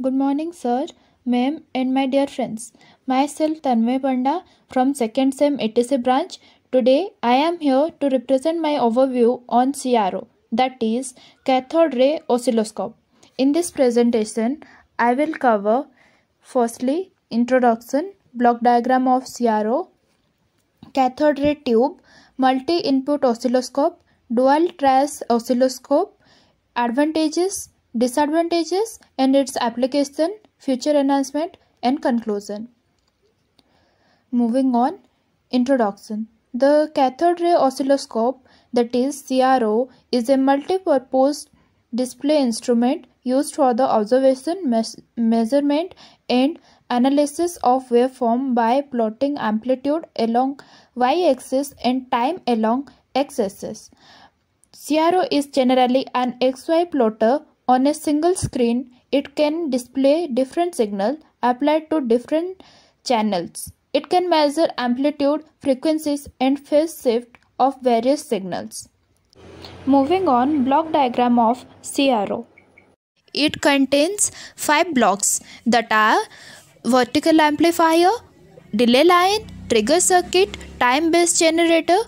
Good morning, sir, ma'am, and my dear friends. Myself Tanmay Panda from 2nd SEM ATC branch. Today, I am here to represent my overview on CRO, that is, cathode ray oscilloscope. In this presentation, I will cover firstly introduction, block diagram of CRO, cathode ray tube, multi-input oscilloscope, dual trace oscilloscope, advantages, disadvantages and its application, future enhancement, and conclusion. Moving on, introduction. The cathode ray oscilloscope, that is CRO, is a multi-purpose display instrument used for the observation, me measurement, and analysis of waveform by plotting amplitude along y-axis and time along x-axis. CRO is generally an XY plotter on a single screen, it can display different signals applied to different channels. It can measure amplitude, frequencies and phase shift of various signals. Moving on, block diagram of CRO. It contains five blocks that are vertical amplifier, delay line, trigger circuit, time based generator,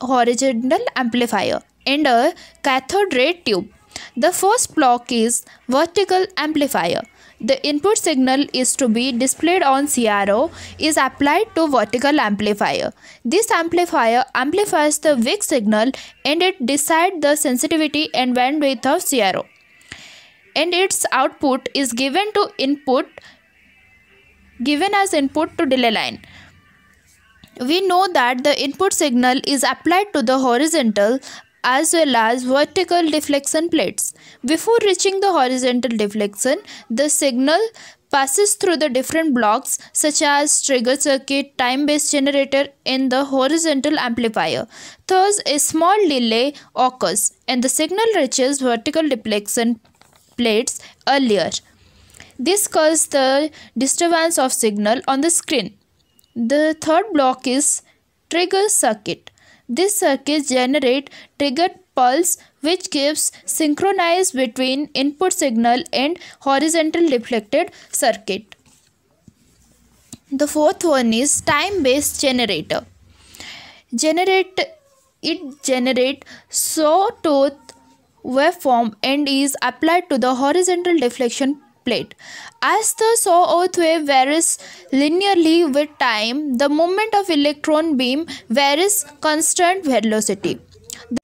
horizontal amplifier and a cathode ray tube. The first block is vertical amplifier. The input signal is to be displayed on CRO is applied to vertical amplifier. This amplifier amplifies the weak signal and it decides the sensitivity and bandwidth of CRO. And its output is given to input given as input to delay line. We know that the input signal is applied to the horizontal as well as vertical deflection plates. Before reaching the horizontal deflection, the signal passes through the different blocks such as trigger circuit, time-based generator in the horizontal amplifier. Thus, a small delay occurs and the signal reaches vertical deflection plates earlier. This causes the disturbance of signal on the screen. The third block is trigger circuit. These circuits generate triggered pulse which gives synchronize between input signal and horizontal reflected circuit. The fourth one is time based generator. Generate it generate sawtooth waveform and is applied to the horizontal deflection plate. As the saw earth wave varies linearly with time, the movement of electron beam varies constant velocity.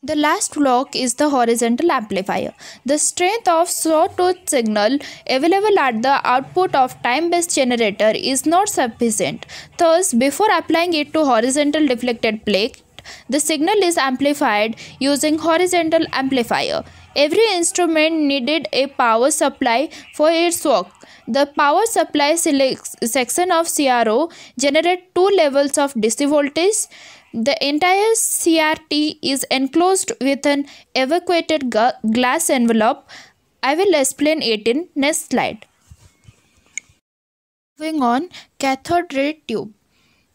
The last block is the horizontal amplifier. The strength of sawtooth signal available at the output of time-based generator is not sufficient. Thus, before applying it to horizontal deflected plate, the signal is amplified using horizontal amplifier. Every instrument needed a power supply for its work. The power supply section of CRO generates two levels of DC voltage. The entire CRT is enclosed with an evacuated glass envelope. I will explain it in next slide. Moving on, cathode ray tube.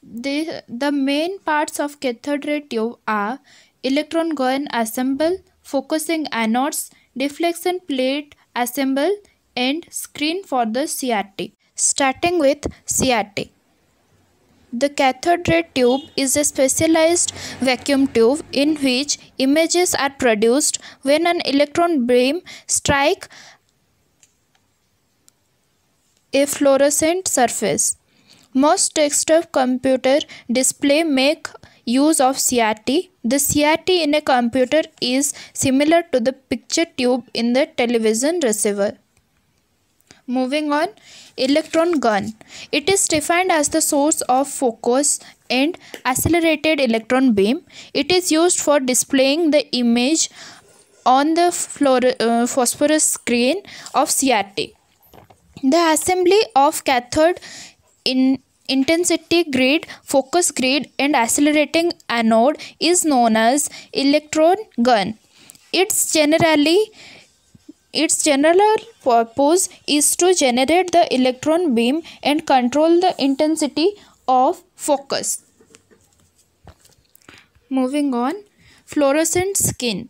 The, the main parts of cathode ray tube are electron gun assemble, focusing anodes, deflection plate assemble and screen for the CRT. Starting with CRT. The cathode ray tube is a specialized vacuum tube in which images are produced when an electron beam strikes a fluorescent surface. Most desktop computer display make use of CRT. The CRT in a computer is similar to the picture tube in the television receiver. Moving on, electron gun. It is defined as the source of focus and accelerated electron beam. It is used for displaying the image on the uh, phosphorus screen of CRT. The assembly of cathode in intensity grid, focus grid, and accelerating anode is known as electron gun. Its generally its general purpose is to generate the electron beam and control the intensity of focus. Moving on, fluorescent skin.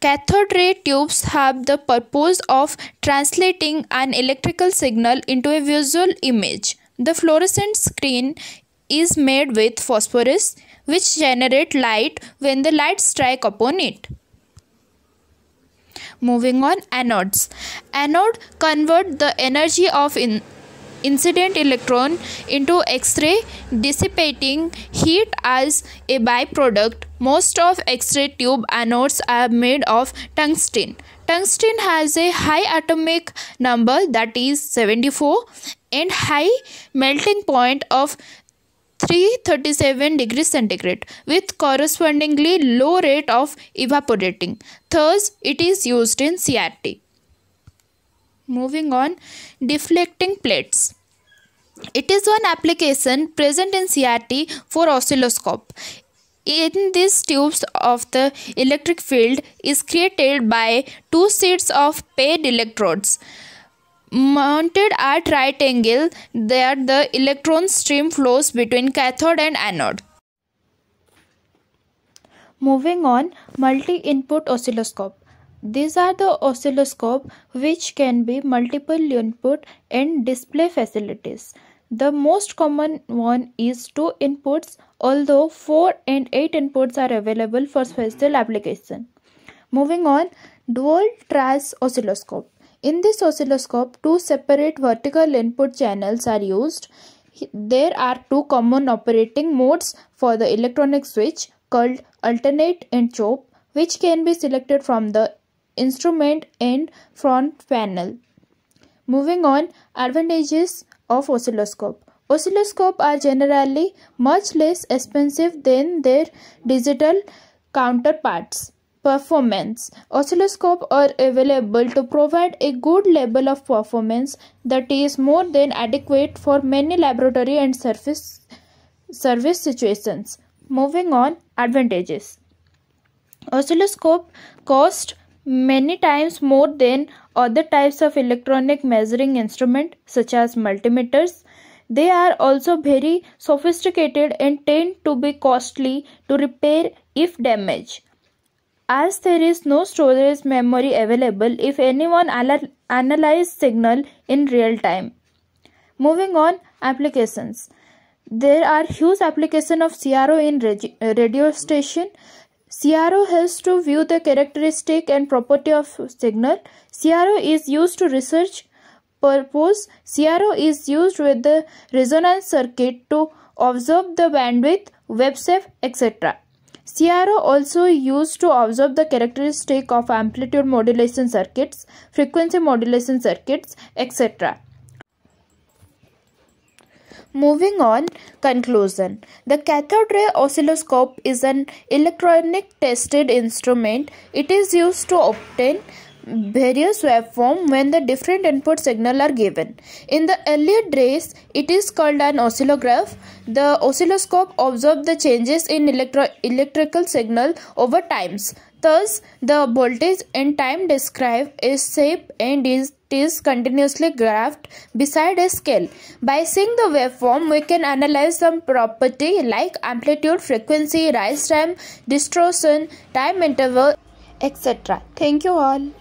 Cathode ray tubes have the purpose of translating an electrical signal into a visual image. The fluorescent screen is made with phosphorus which generate light when the light strike upon it. Moving on anodes. Anode convert the energy of in incident electron into X-ray dissipating heat as a byproduct most of X-ray tube anodes are made of tungsten. Tungsten has a high atomic number that is 74 and high melting point of 337 degrees centigrade with correspondingly low rate of evaporating. Thus, it is used in CRT. Moving on, deflecting plates. It is one application present in CRT for oscilloscope in these tubes of the electric field is created by two sets of paired electrodes mounted at right angle there the electron stream flows between cathode and anode moving on multi input oscilloscope these are the oscilloscope which can be multiple input and display facilities the most common one is 2 inputs although 4 and 8 inputs are available for special application. Moving on, dual trace oscilloscope. In this oscilloscope, two separate vertical input channels are used. There are two common operating modes for the electronic switch called alternate and chop which can be selected from the instrument and front panel. Moving on, advantages of oscilloscope. Oscilloscopes are generally much less expensive than their digital counterparts. Performance Oscilloscopes are available to provide a good level of performance that is more than adequate for many laboratory and surface service situations. Moving on, advantages. Oscilloscope cost many times more than other types of electronic measuring instrument such as multimeters. They are also very sophisticated and tend to be costly to repair if damaged. As there is no storage memory available if anyone analyzes signal in real time. Moving on, applications. There are huge application of CRO in radio station CRO helps to view the characteristic and property of signal. CRO is used to research purpose. CRO is used with the resonance circuit to observe the bandwidth, web safe, etc. CRO also used to observe the characteristic of amplitude modulation circuits, frequency modulation circuits, etc. Moving on, conclusion. The cathode ray oscilloscope is an electronic tested instrument. It is used to obtain various waveform when the different input signal are given. In the earlier days, it is called an oscillograph. The oscilloscope observes the changes in electro electrical signal over times. Thus, the voltage in time described is shape and is is continuously graphed beside a scale. By seeing the waveform, we can analyze some property like amplitude, frequency, rise time, distortion, time interval, etc. Thank you all.